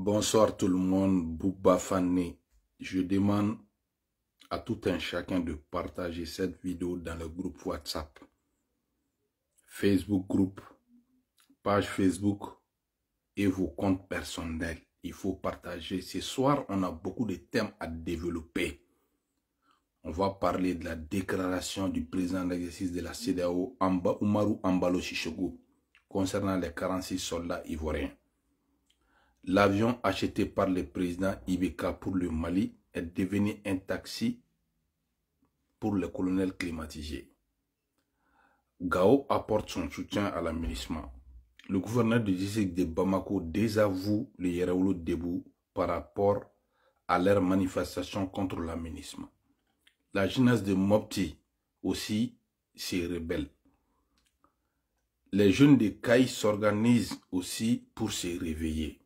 Bonsoir tout le monde, Bouba Fanny. Je demande à tout un chacun de partager cette vidéo dans le groupe WhatsApp, Facebook groupe, page Facebook et vos comptes personnels. Il faut partager. Ce soir, on a beaucoup de thèmes à développer. On va parler de la déclaration du président l'exercice de la CDAO, Amba, Umaru Ambalo concernant les 46 soldats ivoiriens. L'avion acheté par le président Ibeka pour le Mali est devenu un taxi pour le colonel climatisé. Gao apporte son soutien à l'aménissement. Le gouverneur du district de Bamako désavoue les Yeraoulo debout par rapport à leur manifestation contre l'aménissement. La jeunesse de Mopti aussi se rebelle. Les jeunes de Kai s'organisent aussi pour se réveiller.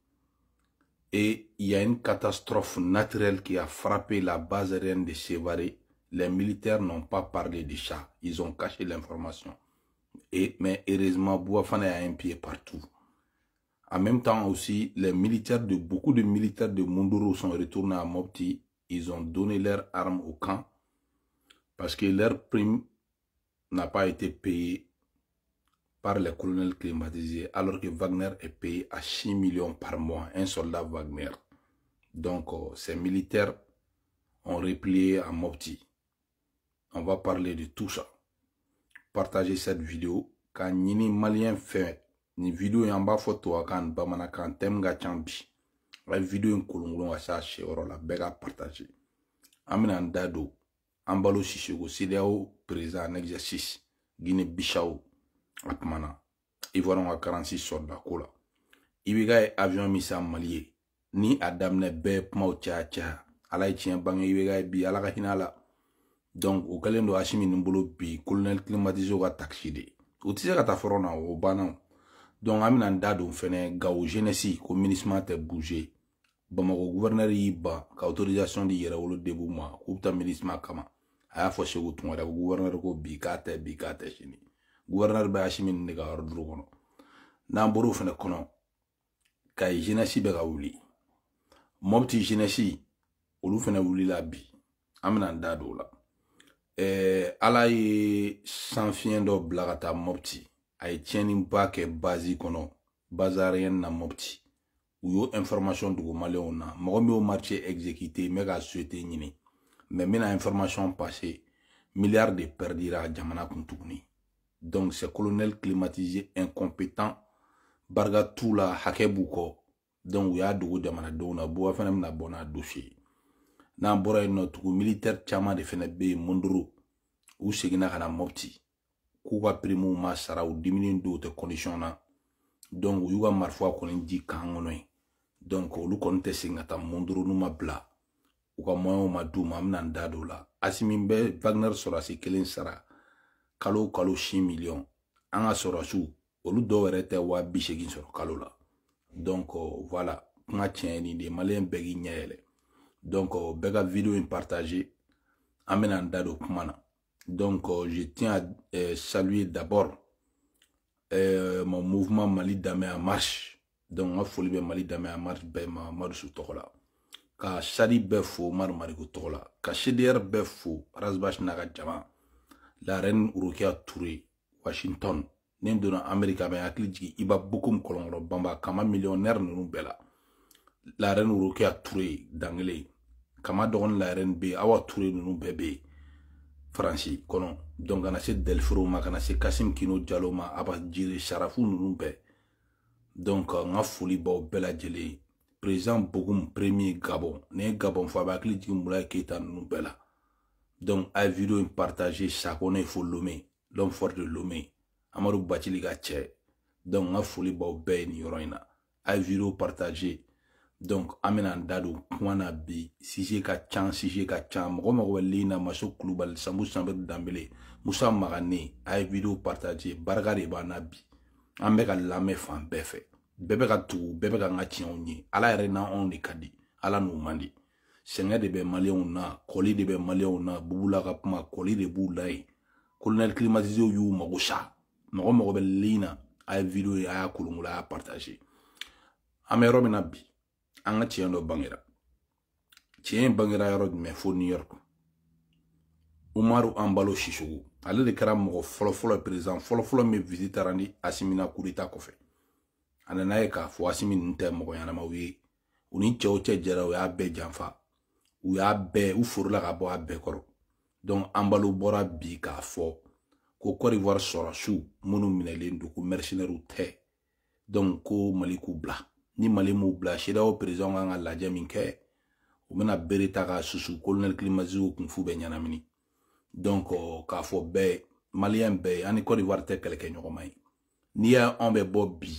Et il y a une catastrophe naturelle qui a frappé la base aérienne de Chevaré. Les militaires n'ont pas parlé du chat. Ils ont caché l'information. Et, mais heureusement, Bouafane a un pied partout. En même temps aussi, les militaires de beaucoup de militaires de Munduru sont retournés à Mopti. Ils ont donné leurs armes au camp parce que leur prime n'a pas été payée par les colonels climatisés, alors que Wagner est payé à 6 millions par mois, un soldat Wagner. Donc, euh, ces militaires ont replié à Mopti. On va parler de tout ça. Partagez cette vidéo, quand Nini Malien fait une vidéo en bas photo à quand Bamana quand thème Gachambi. La vidéo en à partager. Ambalo en exercice, guinée Bichao a kumana ivoirɛnw ka karansi sɔrɔla ko la i b'i ka avion min sa mali ye ni a daminɛ bɛɛ kumaw caya caya ala ye tiɲɛ bange i b'i ka bi ala ka hinɛ a la donc o kɛlen don asimi nin bolo bi colonel climatizo ka taxi de u tɛ se ka taa fɔrɔ na o banna o donc an bɛna n da don fɛnɛ gawo jeunesse ko minisima tɛ bouger bamako gouverneur y'i ban ka autorisation di yɛrɛ wolo debu ma k'u bɛ taa minisima kama a y'a fɔ segu tunkara ko gouverneur ko bi k'a tɛ bi k'a tɛ sini gouverneur bɛ asimi nin de ka yɔrɔ duuru kɔnɔ n'an bɔr'o fɛnɛ kɔnɔ kayi zenɛsi bɛ ka wuli mɔbiti zenɛsi olu fɛnɛ wulila bi an bɛna an da don o la ɛɛ ala ye sanfiɲɛ dɔ bila ka taa mɔbiti a ye tiɲɛniba kɛ bazi kɔnɔ bazariyɛn na mɔbiti u y'o information dugu maliyɛnw na mɔgɔ min y'o marché exécuté n bɛ ka souhaité ɲini mais n bɛna information passer milliard de perdira jamana kun tuguni donc c'est colonel climatisé incompétent barika t'u la hakɛ b'u kɔ donc u y'a dogo jamanadenw na buwa fana bɛna bɔ n'a dossier ye n'an bɔra yen nɔ tugu militaire caman de fana bɛ yen mondoro u seginna ka na mɔpiti k'u ka pirimuw ma sara u dimini dɔw tɛ condition na donc u y'u ka marifa kɔni di kan kɔnɔ yen donc olu kɔni tɛ segin ka taa mondoro n'u ma bila u ka moyɛnw ma d'u ma an bɛna n da don o la asimi bɛ wagner sɔrɔsi kelen sara kalo kalo 6 millions an ka sɔrɔsiw olu dɔw été wa bi seegin donc euh, voilà ma tiɲɛ nin de maliyɛn donc euh, bega vidéo video partager partage an bɛna donc euh, je tiens à saluer d'abord euh, mon mouvement Mali Damé en marche donc n folie Mali Damé en marche ben ma Marisu tɔgɔ la ka Sadi bɛɛ mar Mari Mariko tɔgɔ ka CDR Rasbach n'a jama la reine Urukia Touré, Washington, ne donna Amerika bɛ hakili jigin Iba Bokum kɔlɔnkɔrɔ bamba, kama millionnaire nous nous la. La reine Urukia Touré dan Comme kama Don la reine bɛ Awa Touré ninnu bɛɛ bɛ yen. Faransi kɔnɔ donc kana se Delforo ma kana se Kasim Kino Jalo ma Aba Jire Sarafu ninnu bɛɛ donc on a foli b'aw bɛɛ président Bokum premier Gabon Né Gabon fɔ a bɛ hakili jigin Moulaye donc a ye video in partage sakɔnɔ ye fo lome l'homme fort de lome amadu bacili ka cɛ donc n ka foli b'aw bɛɛ ye nin yɔrɔ in na a ye video partage donc an bena n da don kuma na bi sije ka can sije ka can mɔgɔ mago bɛ lena maso kulubali sanbu sanbɛri danbele musa magane a ye video partage barika de b'an na bi an bɛ ka lamɛn fan bɛɛ fɛ bɛɛ bɛ ka tugu bɛɛ bɛ ka n ka tiɲɛw ye ala yɛrɛ na anw de ka di ala n'u man di sɛgɛn de bɛ maliyɛnw na kɔli de bɛ maliyɛnw na bubula ka kuma kɔli de b'u la yen kolonɛli klimatizew y'u mago sa mɔgɔ mɔgɔ bɛ lin na a ye video ye a y'a kolonkola a y'a partage an bɛ yɔrɔ min na bi an ka tiɲɛ dɔ bangera tiɲɛ in bangera yɔrɔ jumɛn fo new york umaru anbalo sisogo ale de kɛra mɔgɔ fɔlɔfɔlɔ perezan fɔlɔfɔlɔ min visitara ni asimina kudeta kɔfɛ a nana ye k'a fɔ asimi ninnu tɛ mɔgɔ ɲɛnamaw ye u ni cɛw cɛ jɛra u y'a bɛɛ janfa u y'a bɛɛ u forila ka bɔ a bɛɛ kɔrɔ donc anbalo bɔra bi k'a fɔ ko cote d'ivoire sɔrɔsiw minnu minɛlen don ko mercenɛriw tɛ donc ko mali k'u bila ni mali m'u bila sedaw perezan kan ka lajɛ min kɛ u bɛna bere ta ka susu kolonɛl kilimaziw kun fu bɛ ɲɛnamini donc k'a fɔ bɛɛ maliyɛn bɛɛ ani cote d'ivoire tɛ kɛlɛkɛ ɲɔgɔnma ye n'i y'a anw bɛ bɔ bi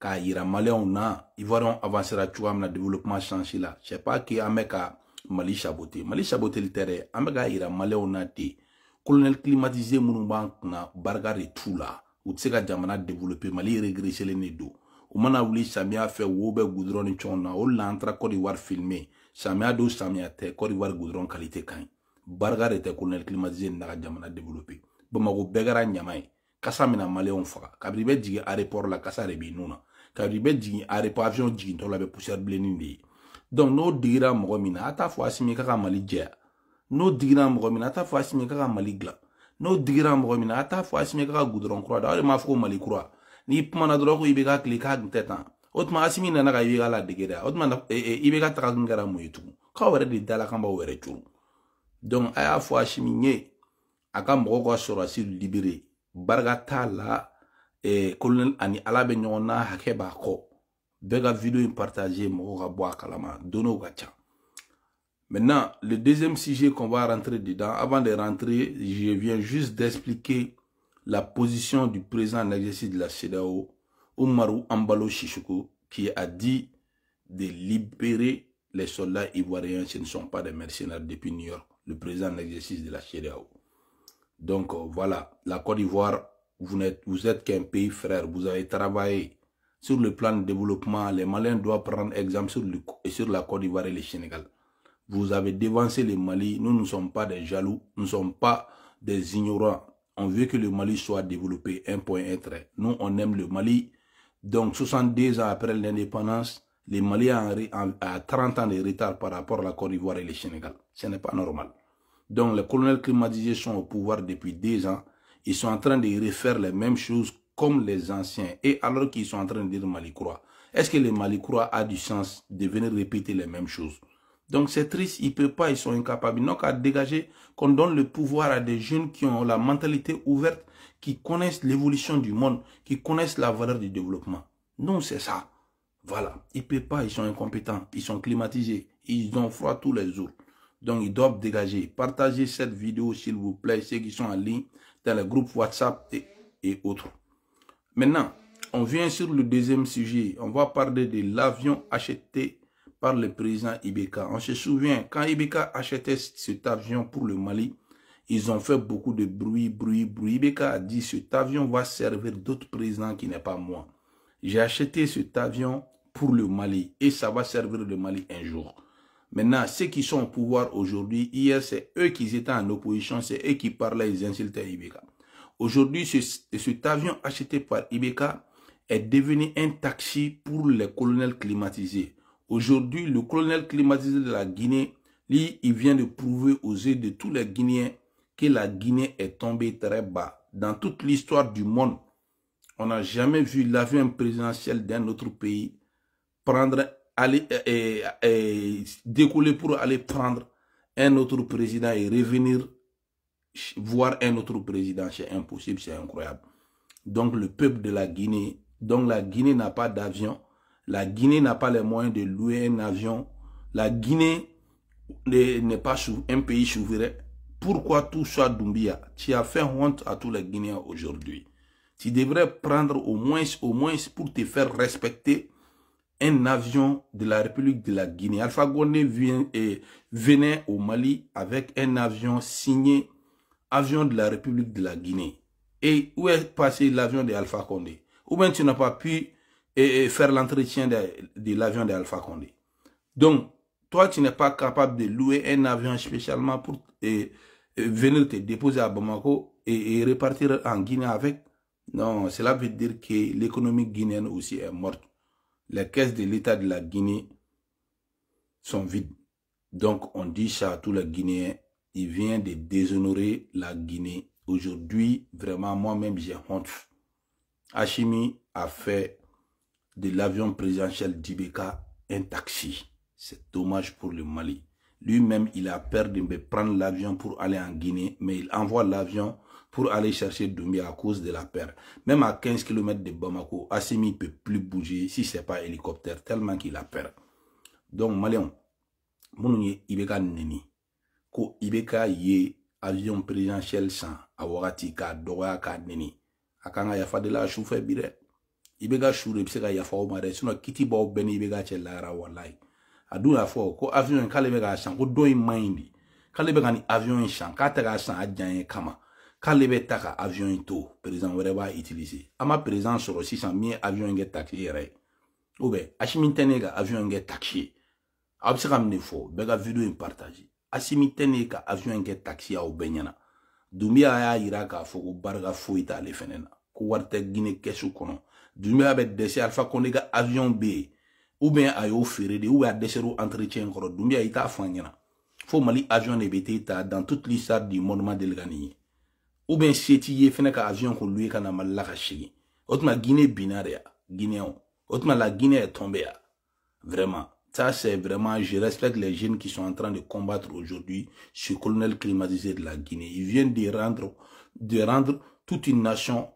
k'a yira maliyɛnw na ivoiriyɛnw avancera cogoya min na développement chance la c'est pas que an bɛ ka mali shabote. Mali shabote li tere, ambe ga hira, mali yo nati, kolonel klimatize mounou bank na, barga re tou la, ou tse ka jamanat devolope, mali regrese le ne do. Ou mana ou li, Samia fe woube gudron nchon na, ou lantra kodi war filme, Samia do Samia te, kodi war gudron kalite kany. Barga re te, kolonel klimatize mounou bank na, jamanat devolope. Bw ma woube gara nyamay, kasa mena mali yo nfaka. Kabribe djige arepor la, kasa rebi nona. Kabribe djige arepor avyon djiginton la, be pouser blenini donc n'o digira mɔgɔ min na a t'a fɔ asimi ka ka mali jɛya n'o digira mɔgɔ min na a t'a fɔ asimi ka ka mali dilan n'o digira mɔgɔ min na a t'a fɔ asimi ka ka gudɔrɔn kura da o de m'a fɔ ko mali kura n'i kumana dɔrɔn ko i bɛ ka tile k'a tun tɛ tan o tuma asimi nana ka i bɛ ka ladege dɛ o tuma e, e, i bɛ ka taga kun kɛra mun ye tugun k'aw yɛrɛ de dala kan b'aw yɛrɛ curu donc a y'a fɔ asimi ye a ka mɔgɔw ka sɔrɔsi libere barika t'a la eh, kolonɛli ani ala bɛ ɲɔgɔn na hakɛ b'a kɔ Bega vidéo vidéo et partager kalama Maintenant, le deuxième sujet qu'on va rentrer dedans, avant de rentrer, je viens juste d'expliquer la position du président en exercice de la CEDAO, Oumarou Ambalo Shishuko, qui a dit de libérer les soldats ivoiriens, ce ne sont pas des mercenaires depuis New York, le président en exercice de la CEDAO. Donc euh, voilà, la Côte d'Ivoire, vous n'êtes, vous êtes qu'un pays frère, vous avez travaillé sur le plan de développement, les Maliens doivent prendre exemple sur, le, sur la Côte d'Ivoire et le Sénégal. Vous avez dévancé le Mali. Nous ne sommes pas des jaloux. Nous ne sommes pas des ignorants. On veut que le Mali soit développé. Un point, un trait. Nous, on aime le Mali. Donc, 72 ans après l'indépendance, le Mali a, 30 ans de retard par rapport à la Côte d'Ivoire et le Sénégal. Ce n'est pas normal. Donc, les colonels climatisés sont au pouvoir depuis 10 ans. Ils sont en train de refaire les mêmes choses comme les anciens, et alors qu'ils sont en train de dire Malikoura, est-ce que les Malikoura a du sens de venir répéter les mêmes choses Donc c'est triste, ils ne peuvent pas, ils sont incapables. Donc à dégager qu'on donne le pouvoir à des jeunes qui ont la mentalité ouverte, qui connaissent l'évolution du monde, qui connaissent la valeur du développement. Non, c'est ça. Voilà, ils ne peuvent pas, ils sont incompétents, ils sont climatisés, ils ont froid tous les jours. Donc, ils doivent dégager. Partagez cette vidéo, s'il vous plaît, ceux qui sont en ligne, dans le groupe WhatsApp et autres. Maintenant, on vient sur le deuxième sujet. On va parler de l'avion acheté par le président Ibeka. On se souvient, quand Ibeka achetait cet avion pour le Mali, ils ont fait beaucoup de bruit, bruit, bruit. Ibeka a dit, cet avion va servir d'autres présidents qui n'est pas moi. J'ai acheté cet avion pour le Mali et ça va servir le Mali un jour. Maintenant, ceux qui sont au pouvoir aujourd'hui, hier, c'est eux qui étaient en opposition, c'est eux qui parlaient, ils insultaient Ibeka. Aujourd'hui, ce, cet avion acheté par Ibeka est devenu un taxi pour les colonels climatisés. Aujourd'hui, le colonel climatisé de la Guinée, lui, il vient de prouver aux yeux de tous les Guinéens que la Guinée est tombée très bas. Dans toute l'histoire du monde, on n'a jamais vu l'avion présidentiel d'un autre pays prendre, aller, euh, euh, euh, décoller pour aller prendre un autre président et revenir voir un autre président, c'est impossible, c'est incroyable. Donc le peuple de la Guinée, donc la Guinée n'a pas d'avion, la Guinée n'a pas les moyens de louer un avion, la Guinée n'est pas un pays souverain. Pourquoi tout soit Doumbia Tu as fait honte à tous les Guinéens aujourd'hui. Tu devrais prendre au moins, au moins pour te faire respecter un avion de la République de la Guinée. Alpha Gondé venait au Mali avec un avion signé avion de la République de la Guinée Et où est passé l'avion de Alpha Condé Ou bien tu n'as pas pu et eh, eh, faire l'entretien de, l'avion de Alpha Condé. Donc, toi, tu n'es pas capable de louer un avion spécialement pour eh, venir te déposer à Bamako et, et repartir en Guinée avec. Non, cela veut dire que l'économie guinéenne aussi est morte. Les caisses de l'État de la Guinée sont vides. Donc, on dit ça à tous les Guinéens il vient de déshonorer la Guinée. Aujourd'hui, vraiment, moi-même, j'ai honte. Hachimi a fait de l'avion présidentiel d'Ibeka un taxi. C'est dommage pour le Mali. Lui-même, il a peur de prendre l'avion pour aller en Guinée, mais il envoie l'avion pour aller chercher Doumbé à cause de la peur. Même à 15 km de Bamako, Assimi ne peut plus bouger si ce n'est pas hélicoptère, tellement qu'il a peur. Donc, Malion, mon Ibeka Neni. ko i be k'a ye avion presidentiel san a wagati k'a dɔgɔya k'a neni a kan ka yafa dela a su fɛ bi dɛ i be ka su de be se ka yafa o ma dɛ sinɔ kiti b'aw bɛɛ ni i be ka cɛ lahara walayi a dun y'a fɔ ko avion ye k'ale be k'a san ko don ye man ɲi di k'ale be ka ni avion ye san k'a tɛ k'a san a jan ye kama k'ale bɛ ta ka avion in to président wɛrɛ b'a utiliser an ma président sɔrɔ sisan min ye avion in kɛ taxi yɛrɛ ye ou bien asimi tɛ ne ka avion in kɛ taxi ye aw bɛ se ka mun de fɔ bɛɛ ka video in partage Asi mi ten e ka avyon gen taksi a ou ben yena. Dou mi a aya iraka fok ou barga fok ita le fenena. Kou warte gine kesou konon. Dou mi a bet dese al fakon e ka avyon be. Ou ben a yo fere de ou be a dese ro antre chen koro. Dou mi a ita fok yena. Fok mali avyon e bete ita dan tout li sar di monman delgani. Ou ben seti ye fene ka avyon kon lue ka nan mal lakache gen. Otman gine binare ya. Gine yo. Otman la gine e tombe ya. Vreman. Ça, c'est vraiment, je respecte les jeunes qui sont en train de combattre aujourd'hui ce colonel climatisé de la Guinée. Ils viennent de rendre, de rendre toute une nation.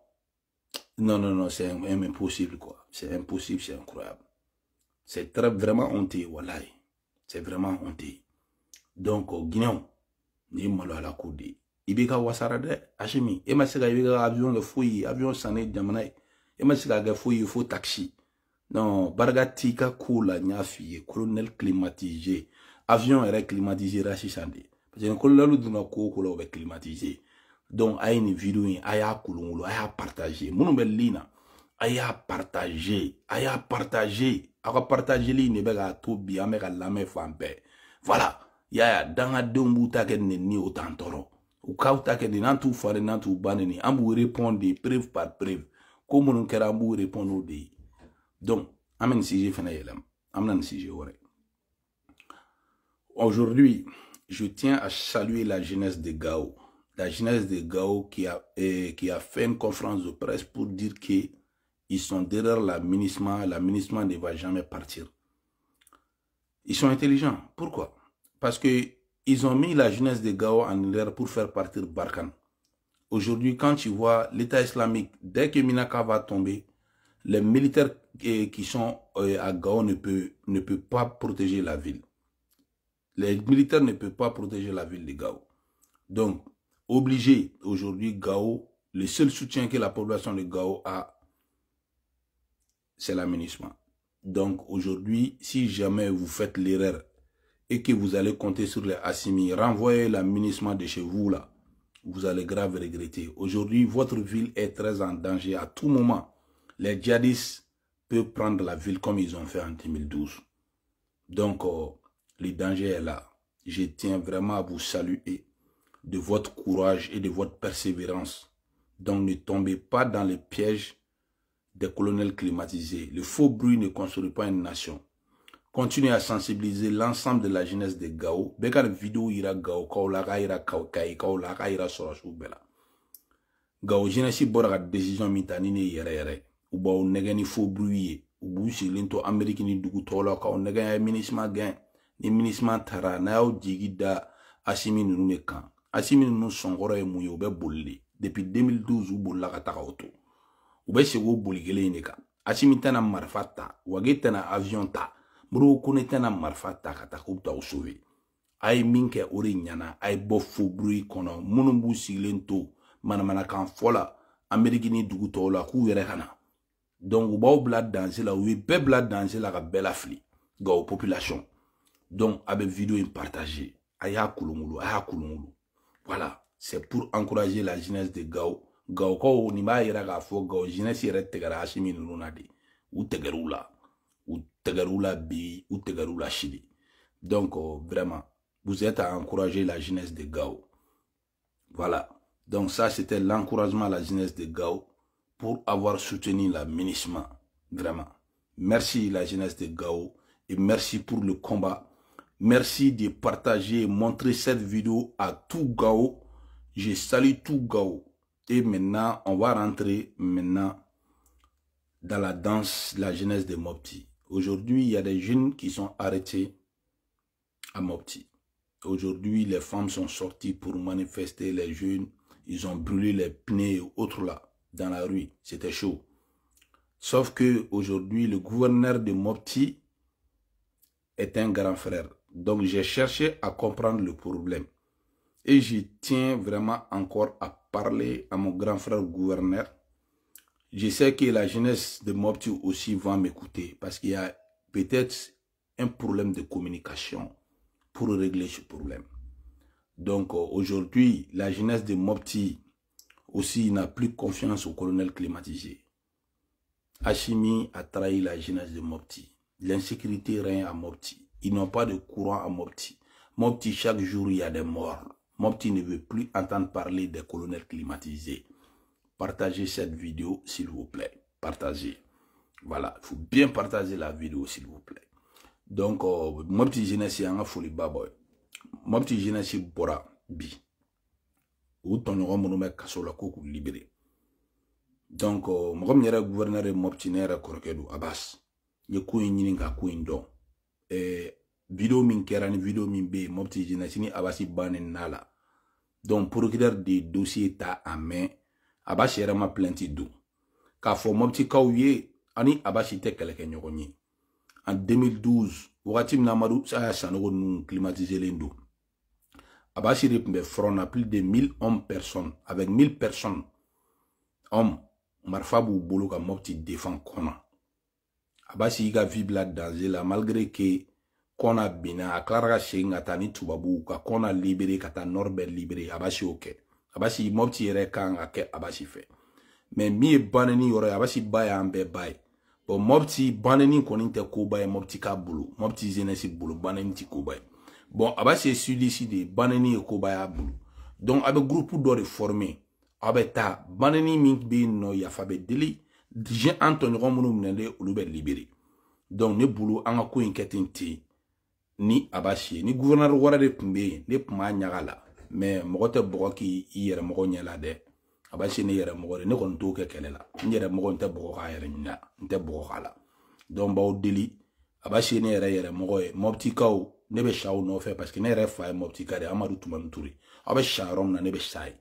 Non, non, non, c'est impossible, quoi. C'est impossible, c'est incroyable. C'est très, vraiment honteux, voilà. C'est vraiment honteux. Donc, au Guinée, ni malo à la coudée. Ibeka wasarade, Hachemi. Et ma sega, ibeka avion le fouille, avion sané, diamanaï. Et ma sega, fouille, il faut taxi. non barika t'i ka kow la n y'a f'i ye colonel climatisé avion yɛrɛ climatisera sisan de parce que colonel donna ko o ko la o bɛ climatisé donc a ye nin video in a y'a kolonkolon a y'a partagé minnu bɛ lin na a y'a partagé a y'a partagé aw ka partageli in de bɛ k'a to bi an bɛ ka lamɛn fan bɛɛ voilà y'a ya dangadenw b'u ta kɛ nin ni o t'an tɔɔrɔ u k'aw ta kɛ nin n'an t'u farin n'an t'u bannen nin an b'u répondre de preuve par preuve ko minnu kɛra an b'u répondre o de ye Donc, si aujourd'hui je tiens à saluer la jeunesse de Gao la jeunesse de Gao qui a euh, qui a fait une conférence de presse pour dire que ils sont derrière la ministre ne va jamais partir ils sont intelligents pourquoi parce que ils ont mis la jeunesse de Gao en l'air pour faire partir Barkhane aujourd'hui quand tu vois l'état islamique dès que Minaka va tomber les militaires eh, qui sont eh, à Gao ne peuvent, ne pas protéger la ville. Les militaires ne peuvent pas protéger la ville de Gao. Donc, obligé aujourd'hui, Gao, le seul soutien que la population de Gao a, c'est l'aménagement. Donc, aujourd'hui, si jamais vous faites l'erreur et que vous allez compter sur les Assimi, renvoyez l'aménagement de chez vous là. Vous allez grave regretter. Aujourd'hui, votre ville est très en danger à tout moment les djihadistes peuvent prendre la ville comme ils ont fait en 2012. Donc, euh, le danger est là. Je tiens vraiment à vous saluer de votre courage et de votre persévérance. Donc, ne tombez pas dans le piège des colonels climatisés. Le faux bruit ne construit pas une nation. Continuez à sensibiliser l'ensemble de la jeunesse de Gao. vidéo ira Gao ira ira Gao jeunesse décision u b'aw nɛgɛ ni foburu ye u to ameriki ni dugu tɔw la k'aw nɛgɛ a ye ni minisima taara n'a y'aw jigi da asimi ninnu de kan asimi ninnu sɔnkɔrɔ ye mun ye boli de depuis 2012 u bolila ka taga o to boli kelen in kan asimi tɛna marifa wage tɛna avion ta moribo kone tɛna marifa ta ka taa k'u bɛ taa u sauver a ye min kɛ b'u sigilen to manamanakan fɔ la ameriki ni dugu tɔw la k'u donc u b'aw bila danger la u ye danger la ka population donc Abe vidéo video in partager aya y'a voilà c'est pour encourager la jeunesse de Gao Gao ni ni yira k'a fɔ Gao jeunesse yɛrɛ tɛgɛra Asimi ninnu na de u bi utegarula shidi la donc oh, vraiment vous êtes à encourager la jeunesse de Gao voilà donc ça c'était l'encouragement à la jeunesse de Gao pour avoir soutenu ministre Vraiment. Merci la jeunesse de Gao et merci pour le combat. Merci de partager et montrer cette vidéo à tout Gao. Je salue tout Gao. Et maintenant, on va rentrer maintenant dans la danse, la jeunesse de Mopti. Aujourd'hui, il y a des jeunes qui sont arrêtés à Mopti. Aujourd'hui, les femmes sont sorties pour manifester les jeunes. Ils ont brûlé les pneus et autres là dans la rue. C'était chaud. Sauf que aujourd'hui, le gouverneur de Mopti est un grand frère. Donc j'ai cherché à comprendre le problème. Et je tiens vraiment encore à parler à mon grand frère gouverneur. Je sais que la jeunesse de Mopti aussi va m'écouter parce qu'il y a peut-être un problème de communication pour régler ce problème. Donc euh, aujourd'hui, la jeunesse de Mopti aussi, il n'a plus confiance au colonel climatisé. Hachimi a trahi la jeunesse de Mopti. L'insécurité règne à Mopti. Ils n'ont pas de courant à Mopti. Mopti, chaque jour, il y a des morts. Mopti ne veut plus entendre parler des colonels climatisés. Partagez cette vidéo, s'il vous plaît. Partagez. Voilà, il faut bien partager la vidéo, s'il vous plaît. Donc, euh, Mopti jeunesse, il y a un baboy. Mopti jeunesse, il bi. u tɔɲɔgɔn minnu bɛ kaso la ko k'u libere donc euh, mɔgɔ min yɛrɛ gouverneur ye mɔpti ne yɛrɛ kɔrɔkɛ don abas n ye ko in ɲini ka ko in dɔn eh, video min kɛra ni video min bɛ yen mɔpti jinɛsi ni abasi bannen n'a la donc procureur de dossier ta a mɛn abasi yɛrɛ ma plainte don k'a fɔ mɔptikaw ye ani abasi tɛ kɛlɛ kɛ ɲɔgɔn ye en 2012 wagati min na amadu saya sanogo ninnu climatiselen don Abashir tun bɛ front na plus de 1000 hommes personnes avec 1000 personnes hommes marifa b'u bolo ka mopti défend kɔnɔ Abashir ka vie bila danger la malgré que kɔna binna a tilara ka segin ka taa ni tubabuw ka kɔna libéré ka taa nord bɛ libéré Abashir y'o kɛ Abashir mopti yɛrɛ kan ka kɛ Abashir fɛ mais min ye baneni yɔrɔ ye Abashir ba y'an bɛɛ ba ye bon mopti baneni kɔni tɛ koba ye mopti ka bolo mopti jeunesse bolo baneni ti koba ye bɔn a ah b'a se silisi de banani ye koba y'a bolo donc a bɛ gurupu dɔ de forme a ah bɛ taa banani min bɛ yen nɔ yafa bɛ deli je an tɔɲɔgɔn minnu minɛlen olu bɛ libere donc ne bolo an ka ko in kɛ ten ten ni a b'a si ye ni gouverneur wɛrɛ de tun bɛ yen ne tun b'a ɲaga la mais mɔgɔ tɛ bɔgɔ k'i yɛrɛ mɔgɔ ɲɛ la dɛ a b'a si ne yɛrɛ mɔgɔ de ne kɔni t'o kɛ kɛlɛ la n yɛrɛ mɔgɔ n tɛ bɔgɔ k'a yɛrɛ ɲɛ n tɛ bɔgɔ k'a la donc n b'aw deli a b'a se ne yɛrɛ yɛrɛ mɔgɔ ye mɔptikaw parce que ne yɛrɛ fa ye de amadu tumani ture aw na ne bɛ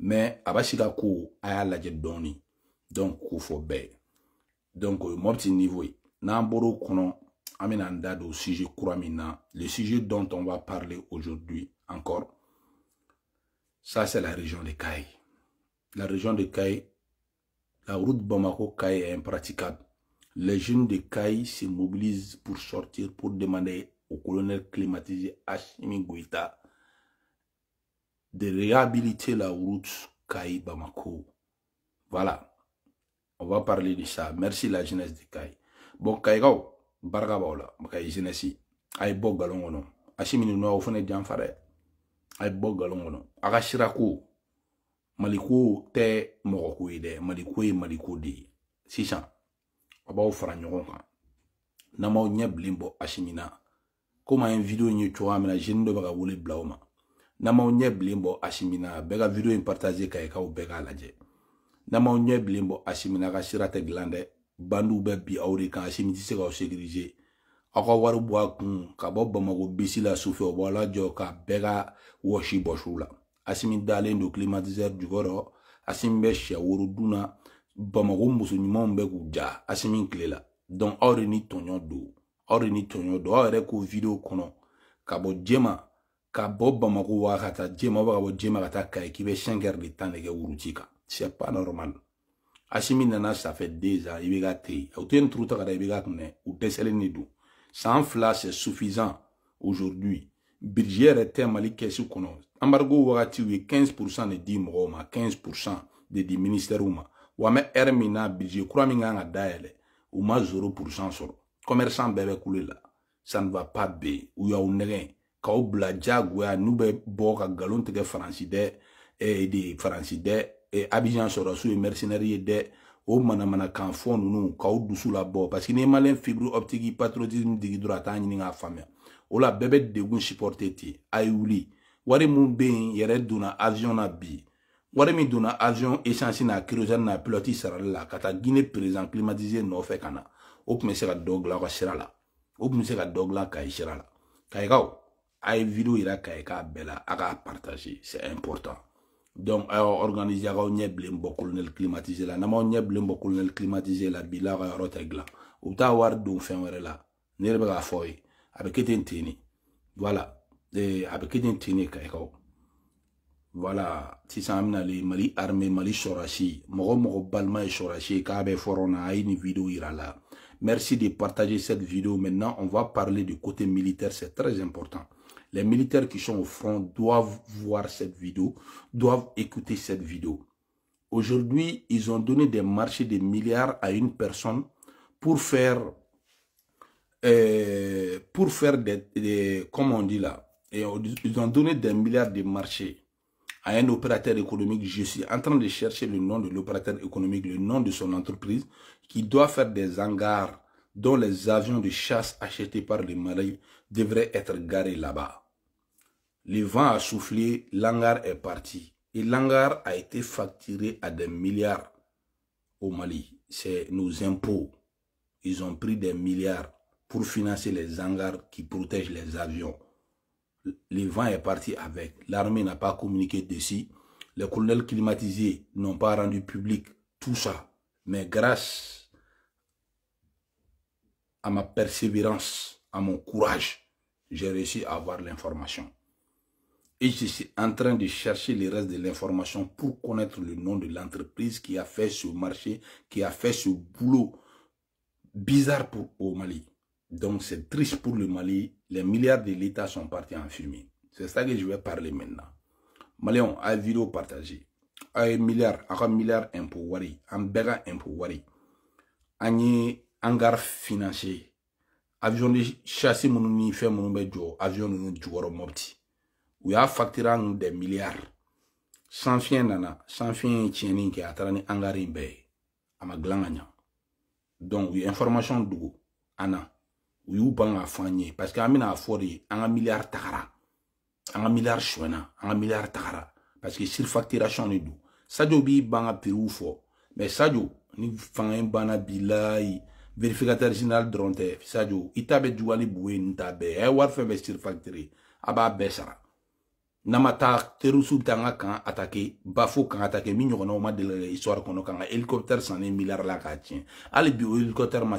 Mais ye mɛ a b'a ko donc k'o fo donc o niveau ye n'an bɔr'o kɔnɔ an sujet kura le sujet dont on va parler aujourd'hui encore ça c'est la région de Kaye la région de Kaye la route Bamako Kaye est impraticable les jeunes de CAI se mobilisent pour sortir, pour demander au colonel climatisé Hashimi Goïta de réhabiliter la route CAI Bamako. Voilà. On va parler de ça. Merci la jeunesse de CAI. Bon, CAI Gao, Barga Baola, CAI jeunesse. Aïe, Bog Galongono. Hashimi Noua, au fond de Dianfare. Aïe, Bog Galongono. Maliko, te, Moroko, Maliko, Maliko, de. C'est ça. a fara ɲɔgɔn kan n'an ɲɛ bilen bɔ asimi na ye video ye cogoya min jeni dɔ bɛ ka wele bila aw ma n'an ɲɛ bilen bɔ asimi bɛɛ ka video in partage ka ye bɛɛ k'a lajɛ n'an ɲɛ bilen bɔ asimi ka sira tɛ dilan dɛ bandiw bɛ bi aw de kan asimi tɛ se k'aw sécuriser aw ka wari bɔ a kun ka bɔ bamako bisi la sufɛ o b'aw lajɔ ka bɛɛ ka wɔsi bɔsiw la asimi dalen don climatiseur jukɔrɔ asimi bɛ sɛ woro dun na bamakɔ muso ɲumanw bɛ k'u ja asimi kile la dɔnku aw de ni tɔɲɔ don aw de ni tɔɲɔ don aw yɛrɛ ko video kɔnɔ ka bɔ jɛma ka bɔ bamakɔ wa ka taa jɛma wa ka bɔ jɛma ka taa kayi k'i bɛ sɛnkɛri de tan de kɛ wuruci kan c'est pas normal asimi nana ça fait deux ans i bɛ ka te yen u tɛ nin turu ta ka da i bɛ ka kunɛ u dɛsɛlen de don san fila c'est suffisant aujourd'hui birije yɛrɛ tɛ mali kɛsi kɔnɔ anbarigo wagati u ye 15 de di mɔgɔw ma 15 de di ministɛriw ma wa mɛ ɛri min na budget kura min kan ka dayɛlɛ u ma zero pourcent sɔrɔ commerçant bɛɛ bɛ kule la ça ne va pas ben u y'aw nɛgɛn k'aw bila diyagoya n'u bɛ bɔ ka nkalon tigɛ faransi dɛ eh, de faransi dɛ eh, abijan sɔrɔsiw ye mercenɛri ye dɛ o manamanakan fɔ nunu k'aw dusu labɔ parce que n'i ma lɛn fibre optique patriotisme digi dɔrɔn a t'a ɲini k'a faamuya o la bɛɛ bɛ degun supporter ten a ye wuli wari min bɛ yen yɛrɛ donna avion na bi wari min donna avion esansi n'a kerosɛni n'a pilɔti sarali la ka taa gine perezan klimatise nɔfɛ ka na o tun bɛ se ka dɔ gilan aw ka sira la o tun bɛ se ka dɔ gilan kayi sira la kayikaw a ye video yira kayi k'a bɛɛ la a k'a partage c'est important donc a y'aw organise a k'aw ɲɛ bilen bɔ colonel climatise la n'an m'aw ɲɛ bilen bɔ colonel climatise la bi la aw ka yɔrɔ tɛ gilan u bɛ taa wari don fɛn wɛrɛ la ne yɛrɛ bɛ k'a fɔ aw ye a bɛ kɛ ten ten de voilà a bɛ kɛ ten ten de kayikaw. Voilà, Si ça amène les Mali armée Mali moro moro vidéo merci de partager cette vidéo maintenant on va parler du côté militaire c'est très important les militaires qui sont au front doivent voir cette vidéo doivent écouter cette vidéo aujourd'hui ils ont donné des marchés de milliards à une personne pour faire euh, pour faire des, Comme comment on dit là ils ont donné des milliards de marchés à un opérateur économique, je suis en train de chercher le nom de l'opérateur économique, le nom de son entreprise, qui doit faire des hangars dont les avions de chasse achetés par les Malais devraient être garés là-bas. Le vent a soufflé, l'hangar est parti. Et l'hangar a été facturé à des milliards au Mali. C'est nos impôts. Ils ont pris des milliards pour financer les hangars qui protègent les avions le vent est parti avec. L'armée n'a pas communiqué dessus. Les colonels climatisés n'ont pas rendu public tout ça. Mais grâce à ma persévérance, à mon courage, j'ai réussi à avoir l'information. Et je suis en train de chercher les restes de l'information pour connaître le nom de l'entreprise qui a fait ce marché, qui a fait ce boulot bizarre pour au Mali. Donc c'est triste pour le Mali. Les milliards de l'État sont partis en fumée. C'est ça que je vais parler maintenant. Malion, a vidéo partagée. A un milliard, a un milliard impôt wari, un béga impôt wari. Agné hangar financier. Avion de chasse mon ami, fait mon bejo, avion de joueur mopti. Ou a facturé des milliards. Sans fin nana, sans fin tieni qui a traîné hangar imbe. Donc, oui, information d'où? Anna oui y'u ban parce que an bɛna a fɔ milliard an ka milliard tagara an ka milliard sonyana an ka milliard tagara parce que surfacturation de dou. Sadio b'i ban a piriw mais mɛ ni fan in banna b'i vérificateur général dɔrɔn Sadio, sajo i ta bɛ juguyali bugu ye nin ta bɛɛ surfacturé kan atake bafo kan atake min de l'histoire deli ka kɛ kan ka hélicoptère san ne milliard la katien. allez bi hélicoptère ma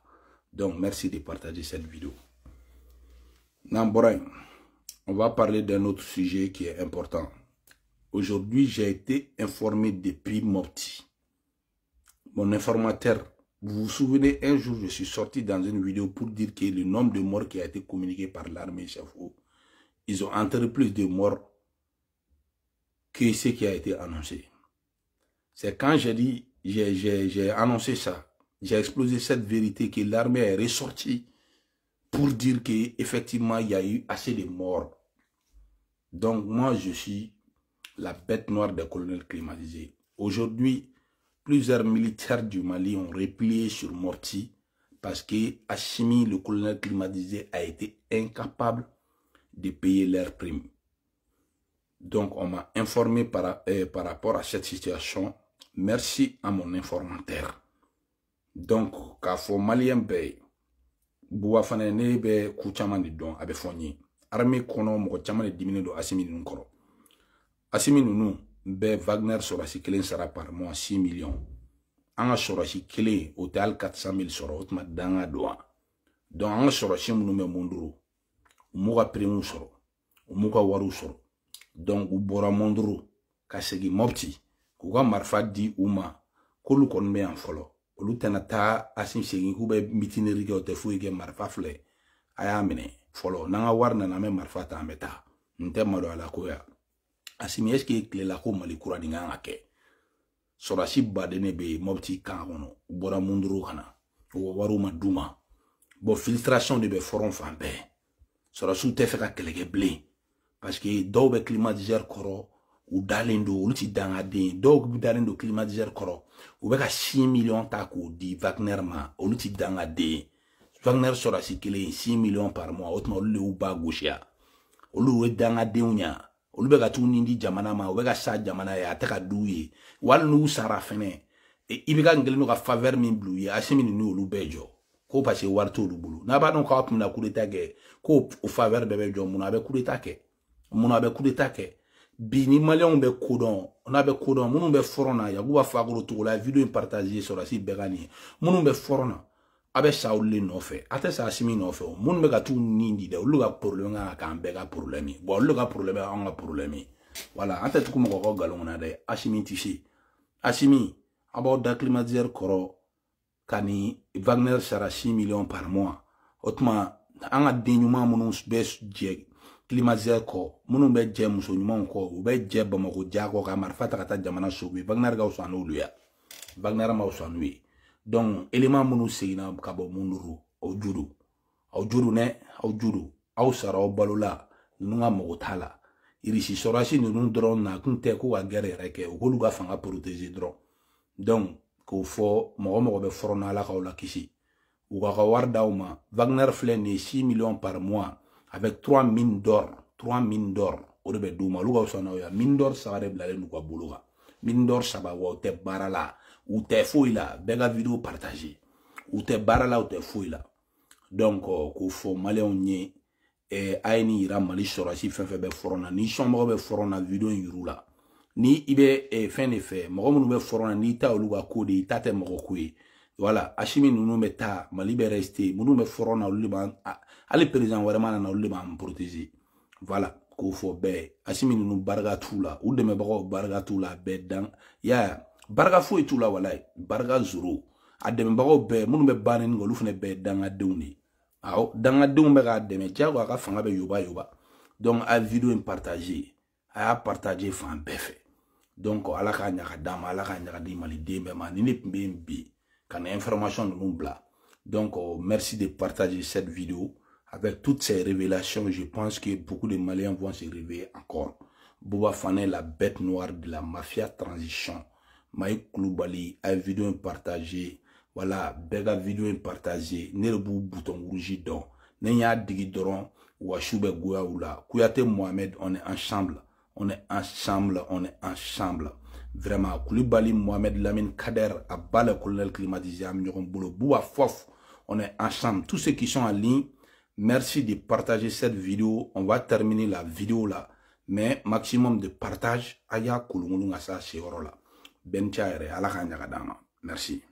Donc, merci de partager cette vidéo. Namborin, on va parler d'un autre sujet qui est important. Aujourd'hui, j'ai été informé depuis mortis Mon informateur, vous vous souvenez, un jour, je suis sorti dans une vidéo pour dire que le nombre de morts qui a été communiqué par l'armée, chafou, Ils ont entré plus de morts que ce qui a été annoncé. C'est quand j'ai dit, j'ai annoncé ça, j'ai explosé cette vérité que l'armée est ressortie pour dire qu'effectivement, il y a eu assez de morts. Donc moi, je suis la bête noire des colonels climatisés. Aujourd'hui, plusieurs militaires du Mali ont replié sur Morty parce que Hachimi, le colonel climatisé, a été incapable de payer leurs primes. Donc, on m'a informé par, euh, par rapport à cette situation. Merci à mon informateur. donc k'a fɔ maliyɛn bɛɛ ye buwa fana ne bɛ ku caman de dɔn a bɛ fɔ n ye arme kɔnɔ mɔgɔ caman de diminen don asimi ninnu kɔrɔ asimi ninnu bɛ wagner sɔrɔsi kelen sara par mois 6 millions an ka sɔrɔsi kelen o tɛ hali 400 mille sɔrɔ o tuma danga don wa donc an ka sɔrɔsi minnu bɛ munduru u m'u ka primew sɔrɔ u m'u ka wariw sɔrɔ donc u bɔra munduru ka segin mɔpti k'u ka marifa di u ma k'olu kɔni bɛ yan fɔlɔ olu tɛna taa asim segin k'u bɛ mitineri kɛ o tɛ foyi kɛ marifa filɛ a y'a minɛ fɔlɔ n'an ka wari nana an bɛ marifa ta an bɛ taa n tɛ malo a la ko ya asimi ɛsike tilela ko mali kura nin kan ka kɛ sɔrɔsi baden ne bɛ yen mɔbiti kan kɔnɔ u bɔra munduru ka na u wariw ma d'u ma bɔn filtration de bɛ fɔrɔn fan bɛɛ sɔrɔsiw tɛ fɛ ka kɛlɛ kɛ bilen parce que dɔw bɛ climatiseur kɔrɔ u dalen don olu ti dangaden dɔw dalen don climatiseur kɔrɔ u bɛ ka six miliyɔn ta k'o di wagner ma olu ti dangaden wagner sɔrɔsi kelen six miliyɔn par mois o tuma olu de y'u ba gosiya olu ye dangadenw ya olu bɛ ka t'u ni di jamana ma u bɛ ka sa jamana ye a tɛ ka d'u ye wali n'u sara fɛnɛ e, i bɛ ka n kelen don ka faveur min bil'u ye asimi ninnu y'olu bɛɛ jɔ ko parce que wari t'olu bolo n'a b'a dɔn k'a tun bɛna coup d'état kɛ ko o faveur bɛɛ bɛ jɔ munna a bɛ coup d'état kɛ munna a bɛ coup d'état kɛ bi ni maliyɛnw bɛ kodɔn n'a bɛ kodɔn minnu bɛ fɔrɔn na yakuba fakolo togo la video in partage sɔrɔsi bɛɛ ka nin ye minnu bɛ fɔrɔn na a bɛ sa olu le nɔfɛ a tɛ sa simi nɔfɛ o minnu bɛ ka t'u ni di dɛ olu ka problème kan ka k'an bɛɛ ka problème ye bon olu ka problème ye anw ka problème ye wala an tɛ tugu mɔgɔ ka galon kɔnɔ dɛ asimi ti se asimi a b'aw da climatiseur kɔrɔ ka ni Wagner sara 6 millions par mois o tuma an ka den ɲuman minnu bɛ jɛ kilimazɛ kɔ minnu bɛ jɛ muso ɲumanw kɔ u bɛ jɛ bamakɔ ka marifa ta ka jamana sogo ye baginari ka sɔn n'olu ma sɔn n'u ye donc elema minnu ka bɔ mun duru aw ju do aw ju do nɛ sara aw balola ninnu ka irisi sɔrɔsi ninnu dɔrɔn na kun ko ka gɛrɛ yɛrɛ kɛ fanga protéger dɔrɔn donc k'o fɔ mɔgɔ mɔgɔ bɛ fɔrɔ n'ala k'aw la kisi u ka ka wari wagner filɛ nin millions par mois avec 3 mines d'or 3 mines d'or o de bɛ d'u ma olu ka fisa n'aw ye mine d'or saba de bilalen n'u ka bolo kan mine d'or saba wa u tɛ baara la u tɛ foyi la bɛɛ ka video partage u tɛ baara la u tɛ foyi la donc euh, k'o fɔ maliyɛnw ye eh, a ye nin yira mali sɔrɔsi fɛn fɛn bɛ fɔrɔn na ni sɔnmɔgɔw bɛ fɔrɔn na video in yiru la ni i bɛ eh, fɛn de fɛ mɔgɔ minnu bɛ fɔrɔn na n'i ta olu ka ko de ye i ta tɛ mɔgɔ ko ye wala ashimi ninnu bɛ taa mali bɛ reste minnu bɛ fɔrɔ na olu de b'an hali ah, président wɛrɛ ma nana olu de b'an protéger voilà k'o fɔ bɛɛ asimi ninnu barika t'u la u dɛmɛbagaw barika t'u la bɛɛ dan yaya barika foyi t'u la walayi barika zoro a dɛmɛbagaw bɛɛ minnu bɛ baara nin kɛ olu fana bɛɛ dangadenw de awɔ dangadenw bɛ k'a dɛmɛ diyagoya a ka fanga bɛ yoba yoba donc a ye video in partage a y'a partage fan bɛɛ fɛ donc ala k'a ɲaga d'a ma ala k'a ɲaga di maliden bɛɛ ma nin de tun bɛ yen bi Quand information de Donc, euh, merci de partager cette vidéo. Avec toutes ces révélations, je pense que beaucoup de Maliens vont se réveiller encore. Boba Fane, la bête noire de la mafia transition. Maïk Loubali, a vidéo partagée. Voilà, bega vidéo est partagée. Nerbu bouton rouge don. Nenya digidron ou Wachube Gouyaoula. Mohamed, on est ensemble. On est ensemble, on est ensemble vraiment Koulibaly Mohamed Lamine Kader Abba, le colonel climatisé Boua Fof on est ensemble tous ceux qui sont en ligne merci de partager cette vidéo on va terminer la vidéo là mais maximum de partage aya kulungulunga sa chez orola. ben chaire ala merci